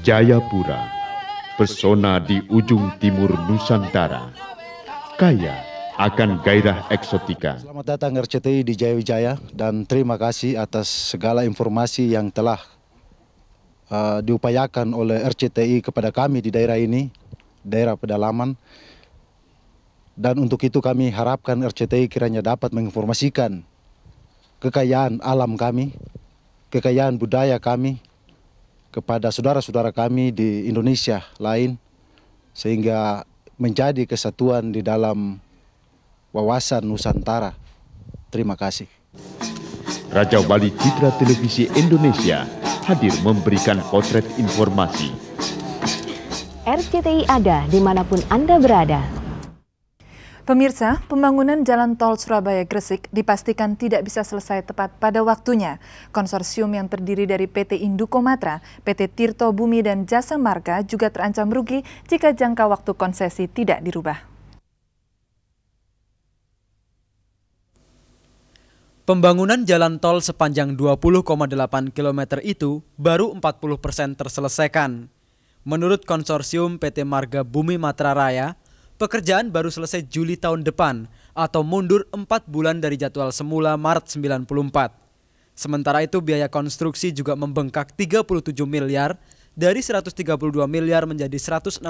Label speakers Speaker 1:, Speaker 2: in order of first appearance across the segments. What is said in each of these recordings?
Speaker 1: Jayapura, pesona di ujung timur Nusantara, kaya akan gairah eksotika. Selamat
Speaker 2: datang RCTI di Jayawijaya dan terima kasih atas segala informasi yang telah uh, diupayakan oleh RCTI kepada kami di daerah ini, daerah pedalaman. Dan untuk itu kami harapkan RCTI kiranya dapat menginformasikan kekayaan alam kami, kekayaan budaya kami, kepada saudara-saudara kami di Indonesia lain sehingga menjadi kesatuan di dalam wawasan Nusantara. Terima kasih.
Speaker 1: Raja Wali Citra Televisi Indonesia hadir memberikan potret informasi. RCTI ada dimanapun Anda berada. Pemirsa, pembangunan jalan tol Surabaya Gresik dipastikan tidak bisa selesai tepat pada waktunya. Konsorsium yang terdiri dari PT Indukomatra, PT Tirto Bumi dan Jasa Marga juga terancam rugi jika jangka waktu konsesi tidak dirubah.
Speaker 3: Pembangunan jalan tol sepanjang 20,8 km itu baru 40 persen terselesaikan. Menurut konsorsium PT Marga Bumi Matra Raya, Pekerjaan baru selesai Juli tahun depan atau mundur 4 bulan dari jadwal semula Maret 94. Sementara itu biaya konstruksi juga membengkak 37 miliar dari 132 miliar menjadi 169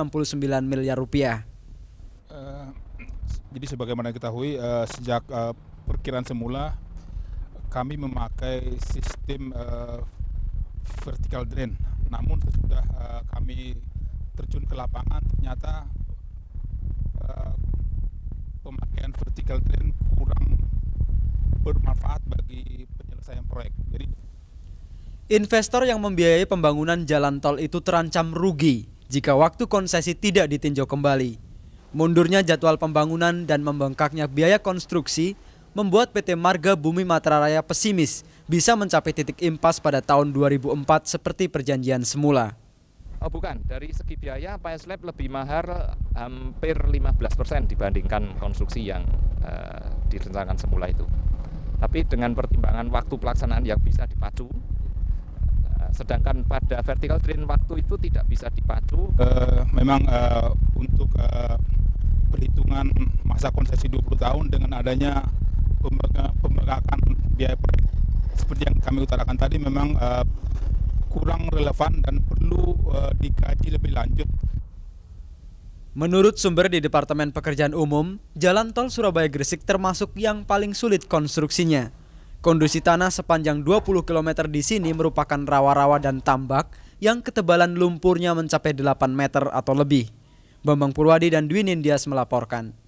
Speaker 3: miliar rupiah.
Speaker 1: Uh, jadi sebagaimana diketahui uh, sejak uh, perkiraan semula kami memakai sistem uh, vertical drain. Namun sesudah uh, kami terjun ke lapangan ternyata desain vertical drain kurang bermanfaat bagi penyelesaian proyek. Jadi
Speaker 3: investor yang membiayai pembangunan jalan tol itu terancam rugi jika waktu konsesi tidak ditinjau kembali. Mundurnya jadwal pembangunan dan membengkaknya biaya konstruksi membuat PT Marga Bumi Matra pesimis bisa mencapai titik impas pada tahun 2004 seperti perjanjian semula.
Speaker 1: Oh, bukan, dari segi biaya PS Lab lebih mahal hampir 15% dibandingkan konstruksi yang uh, direncanakan semula itu. Tapi dengan pertimbangan waktu pelaksanaan yang bisa dipacu, uh, sedangkan pada vertical drain waktu itu tidak bisa dipacu. Uh, memang uh, untuk uh, perhitungan masa konsesi 20 tahun dengan adanya pemergaan biaya proyek seperti yang kami utarakan tadi memang uh, kurang relevan dan perlu uh, dikaji lebih lanjut. Menurut sumber di Departemen Pekerjaan Umum,
Speaker 3: jalan tol Surabaya Gresik termasuk yang paling sulit konstruksinya. Kondisi tanah sepanjang 20 km di sini merupakan rawa-rawa dan tambak yang ketebalan lumpurnya mencapai 8 meter atau lebih. Bambang Purwadi dan Dwi Nindias melaporkan.